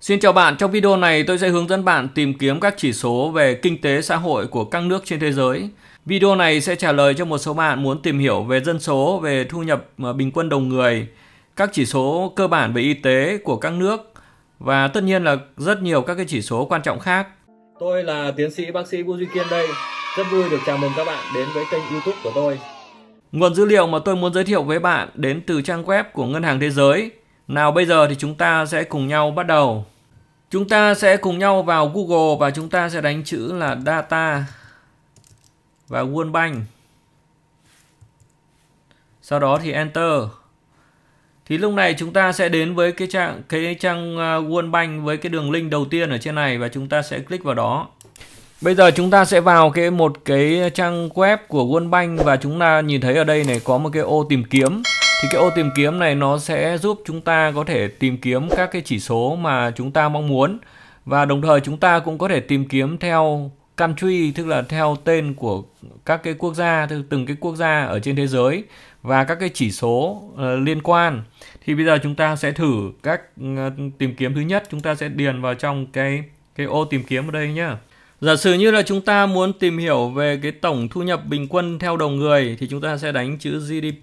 Xin chào bạn, trong video này tôi sẽ hướng dẫn bạn tìm kiếm các chỉ số về kinh tế xã hội của các nước trên thế giới. Video này sẽ trả lời cho một số bạn muốn tìm hiểu về dân số, về thu nhập ờ, bình quân đầu người, các chỉ số cơ bản về y tế của các nước và tất nhiên là rất nhiều các cái chỉ số quan trọng khác. Tôi là tiến sĩ bác sĩ Vũ Duy Kiên đây. Rất vui được chào mừng các bạn đến với kênh YouTube của tôi. Nguồn dữ liệu mà tôi muốn giới thiệu với bạn đến từ trang web của Ngân hàng Thế giới. Nào bây giờ thì chúng ta sẽ cùng nhau bắt đầu. Chúng ta sẽ cùng nhau vào Google và chúng ta sẽ đánh chữ là data và World Bank. Sau đó thì enter. Thì lúc này chúng ta sẽ đến với cái trang cái trang à, World Bank với cái đường link đầu tiên ở trên này và chúng ta sẽ click vào đó. Bây giờ chúng ta sẽ vào cái một cái trang web của World Bank và chúng ta nhìn thấy ở đây này có một cái ô tìm kiếm thì cái ô tìm kiếm này nó sẽ giúp chúng ta có thể tìm kiếm các cái chỉ số mà chúng ta mong muốn và đồng thời chúng ta cũng có thể tìm kiếm theo country tức là theo tên của các cái quốc gia từng cái quốc gia ở trên thế giới và các cái chỉ số uh, liên quan thì bây giờ chúng ta sẽ thử các uh, tìm kiếm thứ nhất chúng ta sẽ điền vào trong cái cái ô tìm kiếm ở đây nhá giả sử như là chúng ta muốn tìm hiểu về cái tổng thu nhập bình quân theo đầu người thì chúng ta sẽ đánh chữ GDP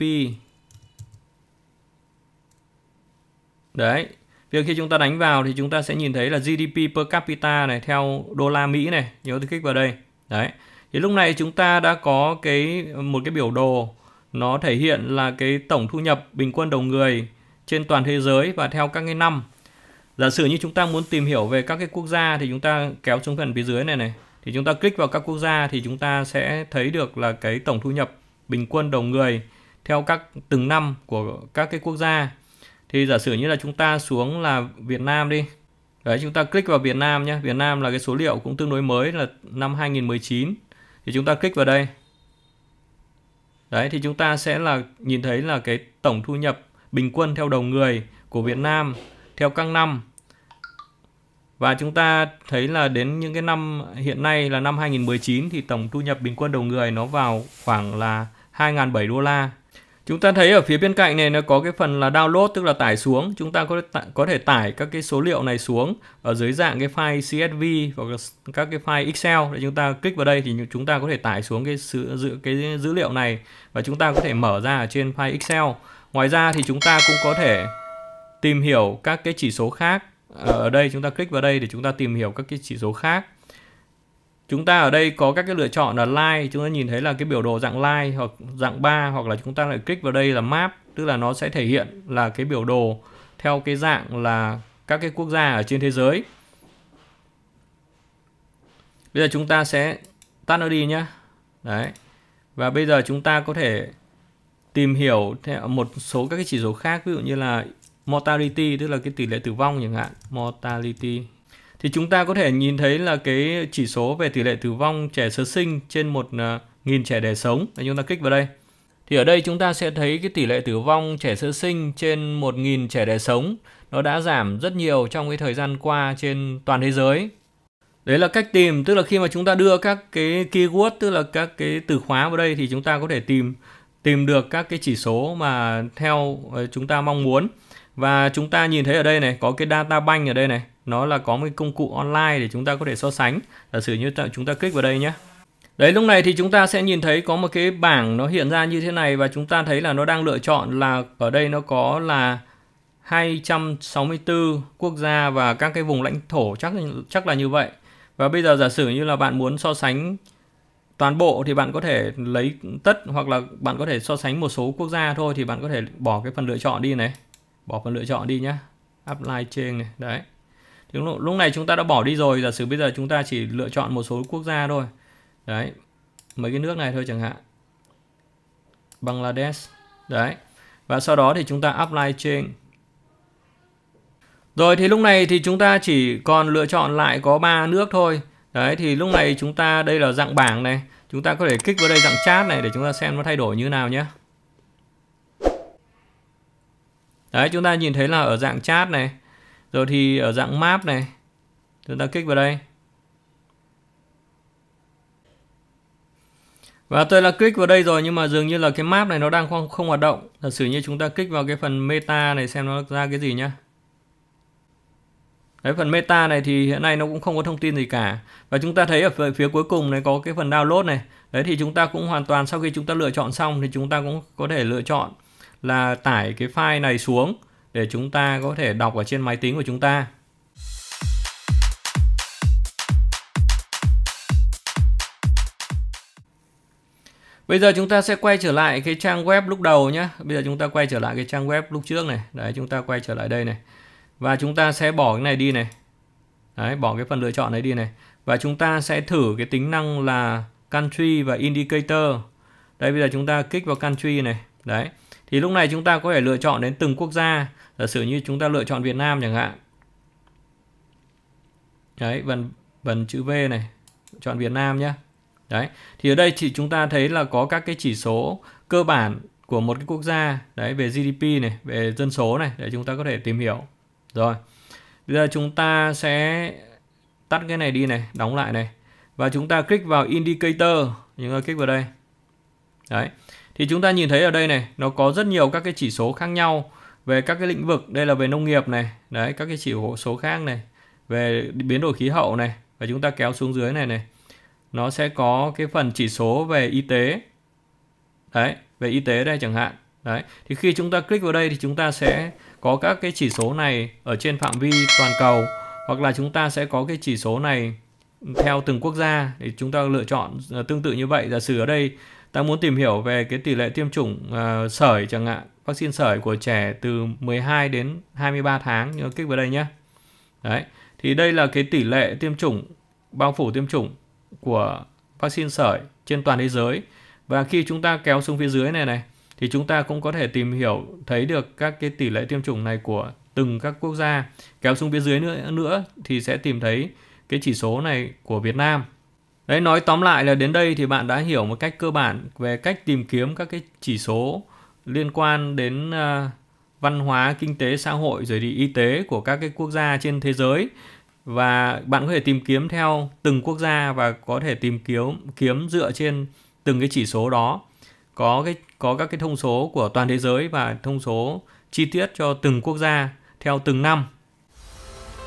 Đấy. Vì khi chúng ta đánh vào thì chúng ta sẽ nhìn thấy là GDP per capita này theo đô la Mỹ này, nhớ tôi kích vào đây. Đấy. Thì lúc này chúng ta đã có cái một cái biểu đồ nó thể hiện là cái tổng thu nhập bình quân đầu người trên toàn thế giới và theo các cái năm. Giả sử như chúng ta muốn tìm hiểu về các cái quốc gia thì chúng ta kéo xuống phần phía dưới này này thì chúng ta click vào các quốc gia thì chúng ta sẽ thấy được là cái tổng thu nhập bình quân đầu người theo các từng năm của các cái quốc gia thì giả sử như là chúng ta xuống là Việt Nam đi đấy chúng ta click vào Việt Nam nhé Việt Nam là cái số liệu cũng tương đối mới là năm 2019 thì chúng ta click vào đây đấy thì chúng ta sẽ là nhìn thấy là cái tổng thu nhập bình quân theo đầu người của Việt Nam theo các năm và chúng ta thấy là đến những cái năm hiện nay là năm 2019 thì tổng thu nhập bình quân đầu người nó vào khoảng là 2.700 đô la Chúng ta thấy ở phía bên cạnh này nó có cái phần là download tức là tải xuống. Chúng ta có có thể tải các cái số liệu này xuống ở dưới dạng cái file CSV hoặc các cái file Excel. Để chúng ta kích vào đây thì chúng ta có thể tải xuống cái sự dự cái dữ liệu này và chúng ta có thể mở ra ở trên file Excel. Ngoài ra thì chúng ta cũng có thể tìm hiểu các cái chỉ số khác. Ờ, ở đây chúng ta kích vào đây để chúng ta tìm hiểu các cái chỉ số khác chúng ta ở đây có các cái lựa chọn là line chúng ta nhìn thấy là cái biểu đồ dạng line hoặc dạng ba hoặc là chúng ta lại click vào đây là map tức là nó sẽ thể hiện là cái biểu đồ theo cái dạng là các cái quốc gia ở trên thế giới bây giờ chúng ta sẽ tắt nó đi nhá đấy và bây giờ chúng ta có thể tìm hiểu theo một số các cái chỉ số khác ví dụ như là mortality tức là cái tỷ lệ tử vong chẳng hạn mortality thì chúng ta có thể nhìn thấy là cái chỉ số về tỷ lệ tử vong trẻ sơ sinh trên 1.000 à, trẻ đẻ sống. Đấy, chúng ta kích vào đây. Thì ở đây chúng ta sẽ thấy cái tỷ lệ tử vong trẻ sơ sinh trên 1.000 trẻ đẻ sống nó đã giảm rất nhiều trong cái thời gian qua trên toàn thế giới. Đấy là cách tìm, tức là khi mà chúng ta đưa các cái keyword, tức là các cái từ khóa vào đây thì chúng ta có thể tìm tìm được các cái chỉ số mà theo ờ, chúng ta mong muốn và chúng ta nhìn thấy ở đây này có cái data bank ở đây này nó là có một cái công cụ online để chúng ta có thể so sánh giả sử như chúng ta click vào đây nhé Đấy lúc này thì chúng ta sẽ nhìn thấy có một cái bảng nó hiện ra như thế này và chúng ta thấy là nó đang lựa chọn là ở đây nó có là 264 quốc gia và các cái vùng lãnh thổ chắc chắc là như vậy. Và bây giờ giả sử như là bạn muốn so sánh toàn bộ thì bạn có thể lấy tất hoặc là bạn có thể so sánh một số quốc gia thôi thì bạn có thể bỏ cái phần lựa chọn đi này bỏ phần lựa chọn đi nhé, apply trên này đấy thì lúc, này chúng ta đã bỏ đi rồi giả sử bây giờ chúng ta chỉ lựa chọn một số quốc gia thôi đấy mấy cái nước này thôi chẳng hạn Bangladesh đấy và sau đó thì chúng ta apply trên. rồi thì lúc này thì chúng ta chỉ còn lựa chọn lại có ba nước thôi đấy thì lúc này chúng ta đây là dạng bảng này chúng ta có thể kích vào đây dạng chat này để chúng ta xem nó thay đổi như nào nhé đấy chúng ta nhìn thấy là ở dạng chat này rồi thì ở dạng map này chúng ta kích vào đây Và tôi là kích vào đây rồi nhưng mà dường như là cái map này nó đang không, không hoạt động. giả sử như chúng ta kích vào cái phần meta này xem nó ra cái gì nhá. Đấy phần meta này thì hiện nay nó cũng không có thông tin gì cả. Và chúng ta thấy ở phía, phía cuối cùng này có cái phần download này. Đấy thì chúng ta cũng hoàn toàn sau khi chúng ta lựa chọn xong thì chúng ta cũng có thể lựa chọn là tải cái file này xuống để chúng ta có thể đọc ở trên máy tính của chúng ta. Bây giờ chúng ta sẽ quay trở lại cái trang web lúc đầu nhé. Bây giờ chúng ta quay trở lại cái trang web lúc trước này. Đấy, chúng ta quay trở lại đây này. Và chúng ta sẽ bỏ cái này đi này. Đấy, bỏ cái phần lựa chọn này đi này. Và chúng ta sẽ thử cái tính năng là country và indicator. Đây, bây giờ chúng ta kích vào country này. Đấy thì lúc này chúng ta có thể lựa chọn đến từng quốc gia giả sử như chúng ta lựa chọn Việt Nam chẳng hạn đấy vần vần chữ V này chọn Việt Nam nhé đấy thì ở đây thì chúng ta thấy là có các cái chỉ số cơ bản của một cái quốc gia đấy về GDP này về dân số này để chúng ta có thể tìm hiểu rồi bây giờ chúng ta sẽ tắt cái này đi này đóng lại này và chúng ta click vào indicator chúng ta click vào đây đấy thì chúng ta nhìn thấy ở đây này nó có rất nhiều các cái chỉ số khác nhau về các cái lĩnh vực đây là về nông nghiệp này đấy các cái chỉ số khác này về biến đổi khí hậu này và chúng ta kéo xuống dưới này này nó sẽ có cái phần chỉ số về y tế đấy về y tế đây chẳng hạn đấy thì khi chúng ta click vào đây thì chúng ta sẽ có các cái chỉ số này ở trên phạm vi toàn cầu hoặc là chúng ta sẽ có cái chỉ số này theo từng quốc gia thì chúng ta lựa chọn à, tương tự như vậy giả sử ở đây ta muốn tìm hiểu về cái tỷ lệ tiêm chủng uh, sởi chẳng hạn vaccine sởi của trẻ từ 12 đến 23 tháng như kích vào đây nhé đấy thì đây là cái tỷ lệ tiêm chủng bao phủ tiêm chủng của vaccine sởi trên toàn thế giới và khi chúng ta kéo xuống phía dưới này này thì chúng ta cũng có thể tìm hiểu thấy được các cái tỷ lệ tiêm chủng này của từng các quốc gia kéo xuống phía dưới nữa nữa thì sẽ tìm thấy cái chỉ số này của Việt Nam. Đấy nói tóm lại là đến đây thì bạn đã hiểu một cách cơ bản về cách tìm kiếm các cái chỉ số liên quan đến uh, văn hóa, kinh tế, xã hội rồi thì y tế của các cái quốc gia trên thế giới và bạn có thể tìm kiếm theo từng quốc gia và có thể tìm kiếm kiếm dựa trên từng cái chỉ số đó có cái có các cái thông số của toàn thế giới và thông số chi tiết cho từng quốc gia theo từng năm